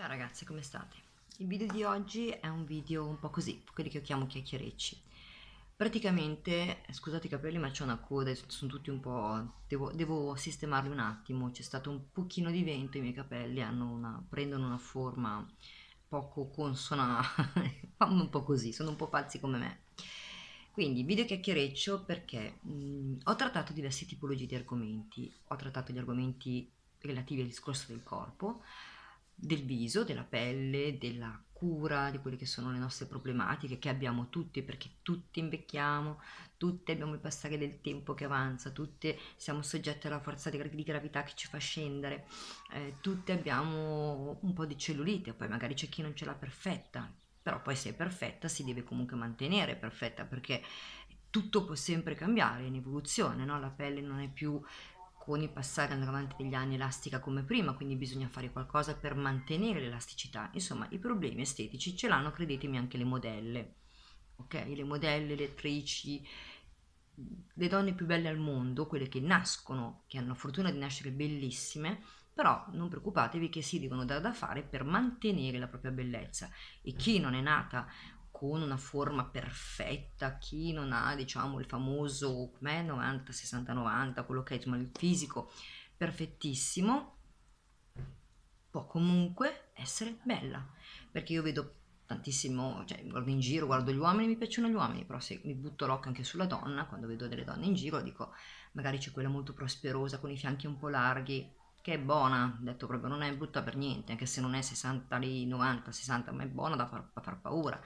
Ciao ragazze, come state? Il video di oggi è un video un po' così, quelli che io chiamo chiacchierecci. Praticamente, eh, scusate i capelli ma c'è una coda, sono tutti un po'... Devo, devo sistemarli un attimo, c'è stato un pochino di vento, i miei capelli una, prendono una forma poco consona, fanno un po' così, sono un po' falsi come me. Quindi, video chiacchiereccio perché mh, mm, ho trattato diverse tipologie di argomenti, ho trattato gli argomenti relativi al discorso del corpo, del viso, della pelle, della cura di quelle che sono le nostre problematiche che abbiamo tutti perché tutti invecchiamo, tutti abbiamo il passare del tempo che avanza, tutti siamo soggetti alla forza di gravità che ci fa scendere, eh, tutti abbiamo un po' di cellulite, poi magari c'è chi non ce l'ha perfetta, però poi se è perfetta si deve comunque mantenere perfetta perché tutto può sempre cambiare in evoluzione, no? la pelle non è più bocconi passare andranno avanti degli anni elastica come prima, quindi bisogna fare qualcosa per mantenere l'elasticità. Insomma, i problemi estetici ce l'hanno, credetemi, anche le modelle. Ok, le modelle, le attrici, le donne più belle al mondo, quelle che nascono, che hanno la fortuna di nascere bellissime, però non preoccupatevi che si devono dare da fare per mantenere la propria bellezza e chi non è nata con una forma perfetta, chi non ha diciamo il famoso 90, 60, 90, quello che è insomma, il fisico perfettissimo, può comunque essere bella, perché io vedo tantissimo, cioè guardo in giro, guardo gli uomini, mi piacciono gli uomini, però se mi butto l'occhio anche sulla donna, quando vedo delle donne in giro, dico magari c'è quella molto prosperosa con i fianchi un po' larghi, che è buona, detto proprio non è brutta per niente, anche se non è 60 lì, 90, 60, ma è buona da far, da far paura.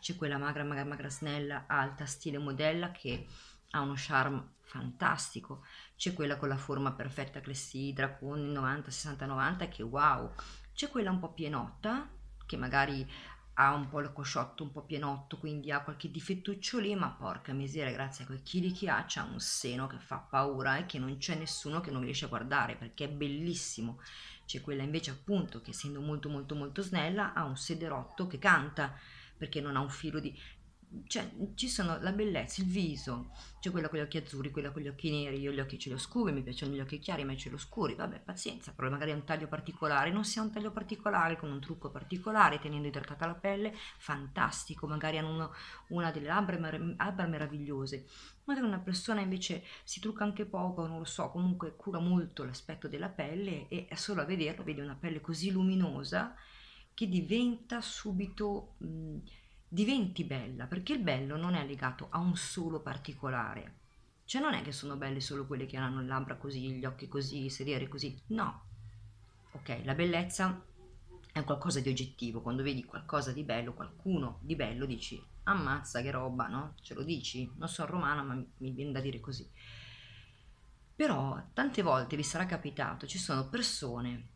C'è quella magra, magra, magra, snella, alta, stile modella che ha uno charme fantastico. C'è quella con la forma perfetta clessidra, con 90, 60, 90, che wow. C'è quella un po' pienotta, che magari ha un po' il cosciotto un po' pienotto, quindi ha qualche difettuccio lì, ma porca miseria, grazie a quei chili che ha, c'ha un seno che fa paura e che non c'è nessuno che non riesce a guardare, perché è bellissimo. C'è quella invece appunto che essendo molto molto molto snella ha un sederotto che canta, perché non ha un filo di cioè, ci sono la bellezza, il viso, c'è quella con gli occhi azzurri, quella con gli occhi neri, io gli occhi ce li ho scuri, mi piacciono gli occhi chiari, ma ce li ho scuri, vabbè pazienza, però magari è un taglio particolare, non sia un taglio particolare, con un trucco particolare, tenendo idratata la pelle, fantastico, magari hanno uno, una delle labbra, labbra meravigliose, magari una persona invece si trucca anche poco, non lo so, comunque cura molto l'aspetto della pelle e solo a vederlo vedi una pelle così luminosa che diventa subito... Mh, diventi bella, perché il bello non è legato a un solo particolare. Cioè non è che sono belle solo quelle che hanno le labbra così, gli occhi così, sedere così, no. Ok, la bellezza è qualcosa di oggettivo, quando vedi qualcosa di bello, qualcuno di bello, dici ammazza che roba, no? Ce lo dici? Non sono romana ma mi viene da dire così. Però tante volte vi sarà capitato, ci sono persone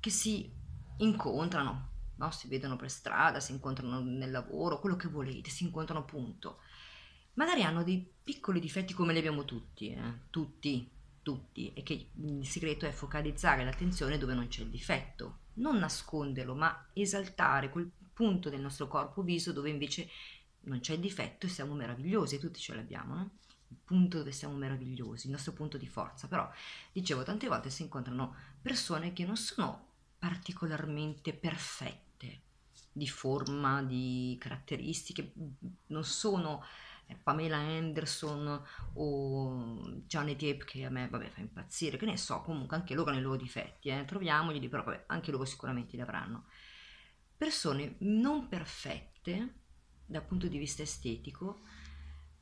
che si incontrano, no? si vedono per strada, si incontrano nel lavoro, quello che volete, si incontrano punto. Magari hanno dei piccoli difetti come li abbiamo tutti, eh? tutti, tutti, e che il segreto è focalizzare l'attenzione dove non c'è il difetto, non nasconderlo, ma esaltare quel punto del nostro corpo viso dove invece non c'è il difetto e siamo meravigliosi, tutti ce l'abbiamo, no? il punto dove siamo meravigliosi, il nostro punto di forza, però dicevo tante volte si incontrano persone che non sono particolarmente perfette di forma, di caratteristiche, non sono eh, Pamela Anderson o Janet Ape che a me vabbè, fa impazzire, che ne so, comunque anche loro hanno i loro difetti, eh, troviamoli, però vabbè, anche loro sicuramente li avranno. Persone non perfette dal punto di vista estetico,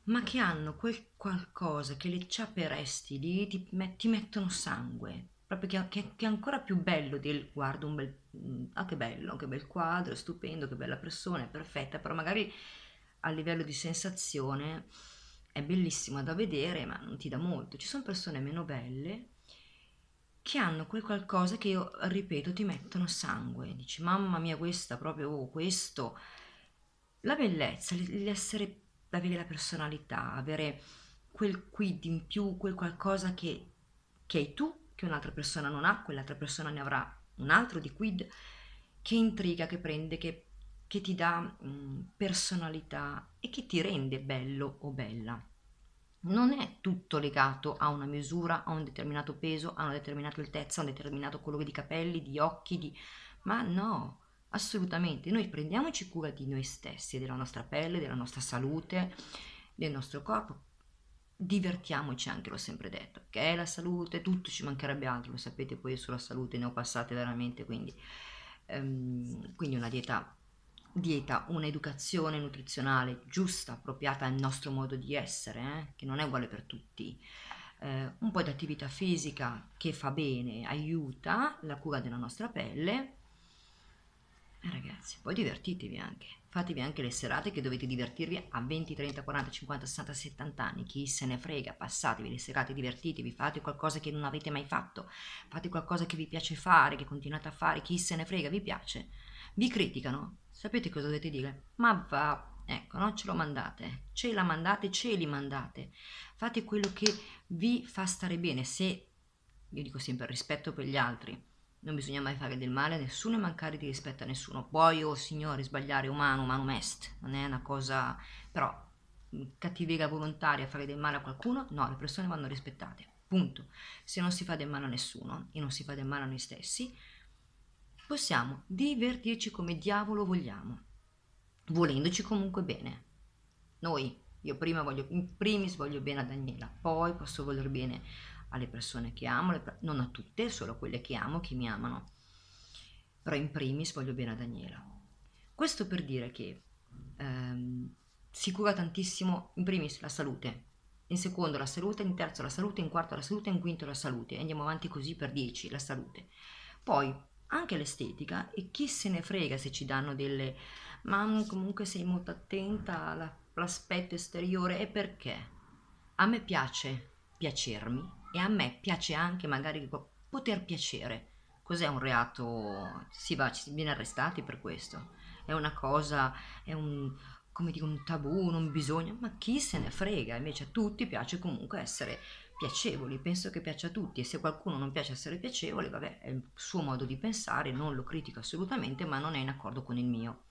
ma che hanno quel qualcosa che le ciaperesti lì, ti, met- ti mettono sangue, proprio che, che, che, è ancora più bello del guardo un bel, mm, ah che bello, che bel quadro, è stupendo, che bella persona, è perfetta, però magari a livello di sensazione è bellissima da vedere ma non ti dà molto. Ci sono persone meno belle che hanno quel qualcosa che io ripeto ti mettono sangue, dici mamma mia questa, proprio oh, questo. La bellezza, l'essere, avere la personalità, avere quel quid in più, quel qualcosa che, che hai tu che un'altra persona non ha, quell'altra persona ne avrà un altro di quid, che intriga che prende, che, che ti dà mh, mm, personalità e che ti rende bello o bella. Non è tutto legato a una misura, a un determinato peso, a una determinata altezza, a un determinato colore di capelli, di occhi, di... ma no, assolutamente, noi prendiamoci cura di noi stessi, della nostra pelle, della nostra salute, del nostro corpo, divertiamoci anche, l'ho sempre detto, che è la salute, tutto ci mancherebbe altro, lo sapete poi sulla salute ne ho passate veramente, quindi, um, quindi una dieta, dieta, un'educazione nutrizionale giusta, appropriata al nostro modo di essere, eh? che non è uguale per tutti, uh, un po' di attività fisica che fa bene, aiuta la cura della nostra pelle, ragazzi, poi divertitevi anche, fatevi anche le serate che dovete divertirvi a 20, 30, 40, 50, 60, 70 anni, chi se ne frega, passatevi le serate, divertitevi, fate qualcosa che non avete mai fatto, fate qualcosa che vi piace fare, che continuate a fare, chi se ne frega, vi piace, vi criticano, sapete cosa dovete dire? Ma va, ecco, no? ce lo mandate, ce la mandate, ce li mandate, fate quello che vi fa stare bene, se, io dico sempre, rispetto per gli altri, non bisogna mai fare del male a nessuno e mancare di rispetto a nessuno. Poi, oh signori, sbagliare umano, umano mest, non è una cosa... però mm, cattiveria volontaria, fare del male a qualcuno, no, le persone vanno rispettate, punto. Se non si fa del male a nessuno e non si fa del male a noi stessi, possiamo divertirci come diavolo vogliamo, volendoci comunque bene. Noi, io prima voglio, in primis voglio bene a Daniela, poi posso voler bene a alle persone che amo, non a tutte, solo a quelle che amo, che mi amano. Però in primis voglio bene a Daniela. Questo per dire che ehm, si cura tantissimo, in primis la salute, in secondo la salute, in terzo la salute, in quarto la salute, in quinto la salute. andiamo avanti così per dieci, la salute. Poi anche l'estetica e chi se ne frega se ci danno delle... Ma comunque sei molto attenta all'aspetto esteriore e perché? A me piace piacermi e a me piace anche magari poter piacere. Cos'è un reato? Si va, si viene arrestati per questo. È una cosa, è un, come dico, un tabù, non bisogna, ma chi se ne frega? Invece a tutti piace comunque essere piacevoli, penso che piaccia a tutti e se qualcuno non piace essere piacevole, vabbè, è il suo modo di pensare, non lo critico assolutamente, ma non è in accordo con il mio.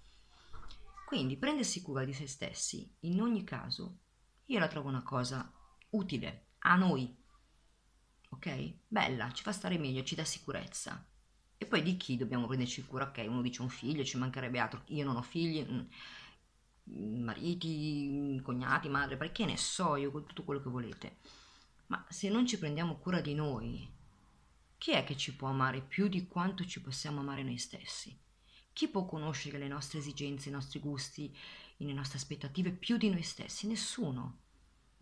Quindi prendersi cura di se stessi, in ogni caso, io la trovo una cosa utile a noi ok? Bella, ci fa stare meglio, ci dà sicurezza. E poi di chi dobbiamo prenderci cura? Ok, uno dice un figlio, ci mancherebbe altro, io non ho figli, mm, mariti, mm, cognati, madre, perché ne so io, con tutto quello che volete. Ma se non ci prendiamo cura di noi, chi è che ci può amare più di quanto ci possiamo amare noi stessi? Chi può conoscere le nostre esigenze, i nostri gusti, le nostre aspettative più di noi stessi? Nessuno.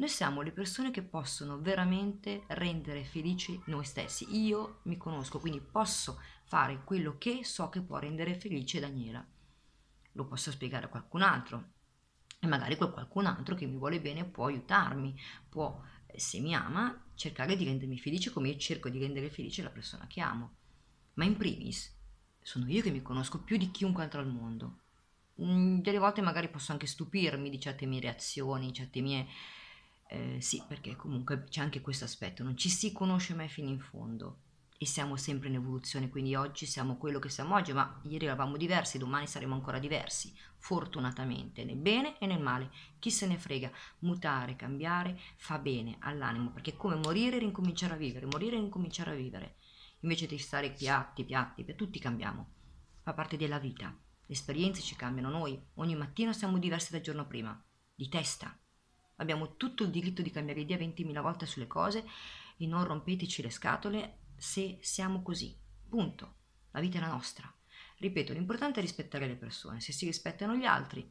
Noi siamo le persone che possono veramente rendere felici noi stessi. Io mi conosco, quindi posso fare quello che so che può rendere felice Daniela. Lo posso spiegare a qualcun altro e magari quel qualcun altro che mi vuole bene può aiutarmi, può, eh, se mi ama, cercare di rendermi felice come io cerco di rendere felice la persona che amo. Ma in primis sono io che mi conosco più di chiunque altro al mondo. Mm, delle volte magari posso anche stupirmi di certe mie reazioni, certe mie eh, sì, perché comunque c'è anche questo aspetto, non ci si conosce mai fino in fondo e siamo sempre in evoluzione, quindi oggi siamo quello che siamo oggi, ma ieri eravamo diversi, domani saremo ancora diversi, fortunatamente, nel bene e nel male. Chi se ne frega, mutare, cambiare fa bene all'animo, perché è come morire e rincominciare a vivere, morire e rincominciare a vivere, invece di stare piatti, piatti, tutti cambiamo, fa parte della vita, le esperienze ci cambiano noi, ogni mattina siamo diversi dal giorno prima, di testa, Abbiamo tutto il diritto di cambiare idea 20.000 volte sulle cose e non rompeteci le scatole se siamo così. Punto. La vita è la nostra. Ripeto, l'importante è rispettare le persone, se si rispettano gli altri.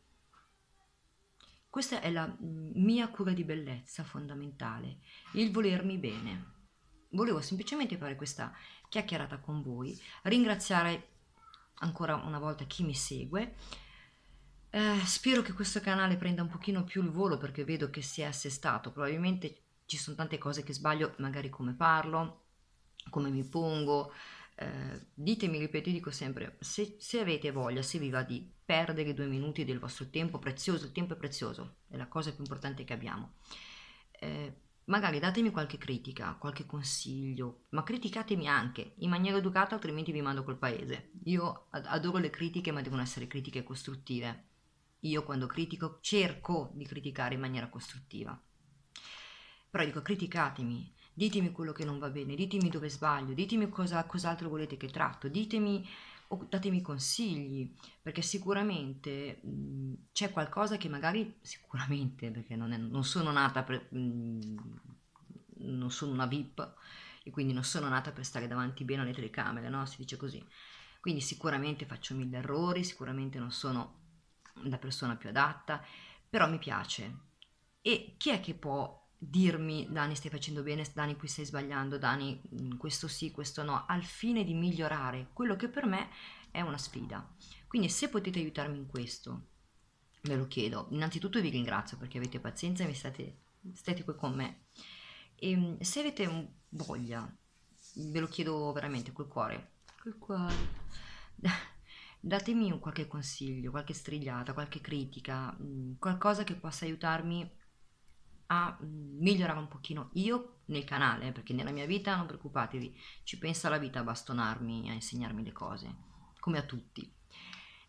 Questa è la mm, mia cura di bellezza fondamentale, il volermi bene. Volevo semplicemente fare questa chiacchierata con voi, ringraziare ancora una volta chi mi segue eh, spero che questo canale prenda un pochino più il volo perché vedo che si è assestato, probabilmente ci sono tante cose che sbaglio, magari come parlo, come mi pongo, eh, ditemi, ripeto, io dico sempre, se, se, avete voglia, se vi va di perdere due minuti del vostro tempo prezioso, il tempo è prezioso, è la cosa più importante che abbiamo, eh, magari datemi qualche critica, qualche consiglio, ma criticatemi anche in maniera educata, altrimenti vi mando col paese. Io adoro le critiche, ma devono essere critiche costruttive io quando critico cerco di criticare in maniera costruttiva. Però dico criticatemi, ditemi quello che non va bene, ditemi dove sbaglio, ditemi cosa, cos'altro volete che tratto, ditemi o datemi consigli, perché sicuramente mh, c'è qualcosa che magari, sicuramente, perché non, è, non sono nata, per, mh, non sono una VIP e quindi non sono nata per stare davanti bene alle telecamere, no? Si dice così. Quindi sicuramente faccio mille errori, sicuramente non sono la persona più adatta, però mi piace. E chi è che può dirmi Dani stai facendo bene, Dani qui stai sbagliando, Dani mm, questo sì, questo no, al fine di migliorare quello che per me è una sfida. Quindi se potete aiutarmi in questo, ve lo chiedo. Innanzitutto vi ringrazio perché avete pazienza e mi state, state qui con me. E, ehm, se avete voglia, ve lo chiedo veramente col cuore, col cuore datemi qualche consiglio, qualche strigliata, qualche critica, mh, mm, qualcosa che possa aiutarmi a mh, mm, migliorare un pochino io nel canale, eh, perché nella mia vita non preoccupatevi, ci pensa la vita a bastonarmi, a insegnarmi le cose, come a tutti.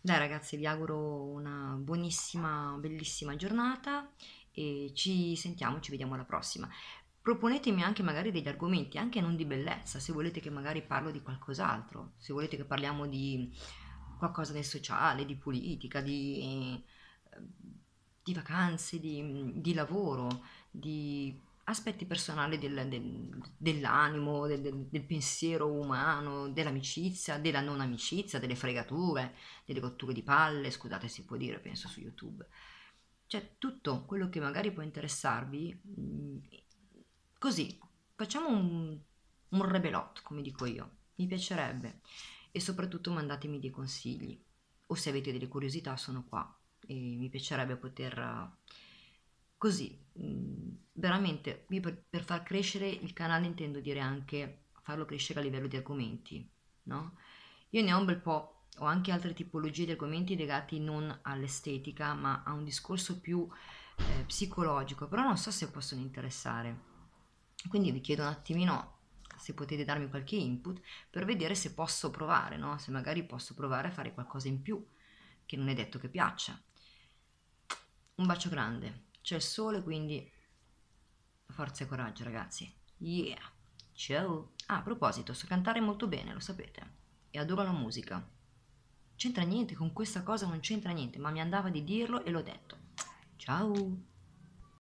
Dai ragazzi, vi auguro una buonissima, bellissima giornata e ci sentiamo, ci vediamo alla prossima. Proponetemi anche magari degli argomenti, anche non di bellezza, se volete che magari parlo di qualcos'altro, se volete che parliamo di qualcosa di sociale, di politica, di, di vacanze, di, di, lavoro, di aspetti personali del, del, dell'animo, del, del, pensiero umano, dell'amicizia, della non amicizia, delle fregature, delle rotture di palle, scusate si può dire, penso su YouTube. Cioè tutto quello che magari può interessarvi, mm, così, facciamo un, un rebelot, come dico io, mi piacerebbe e soprattutto mandatemi dei consigli o se avete delle curiosità sono qua e mi piacerebbe poter eh, così mm, veramente per, far crescere il canale intendo dire anche farlo crescere a livello di argomenti no? io ne ho un bel po' ho anche altre tipologie di argomenti legati non all'estetica ma a un discorso più eh, psicologico però non so se possono interessare quindi vi chiedo un attimino se potete darmi qualche input per vedere se posso provare, no? se magari posso provare a fare qualcosa in più che non è detto che piaccia. Un bacio grande, c'è il sole quindi forza e coraggio ragazzi. Yeah, ciao! Ah, a proposito, so cantare molto bene, lo sapete, e adoro la musica. C'entra niente, con questa cosa non c'entra niente, ma mi andava di dirlo e l'ho detto. Ciao!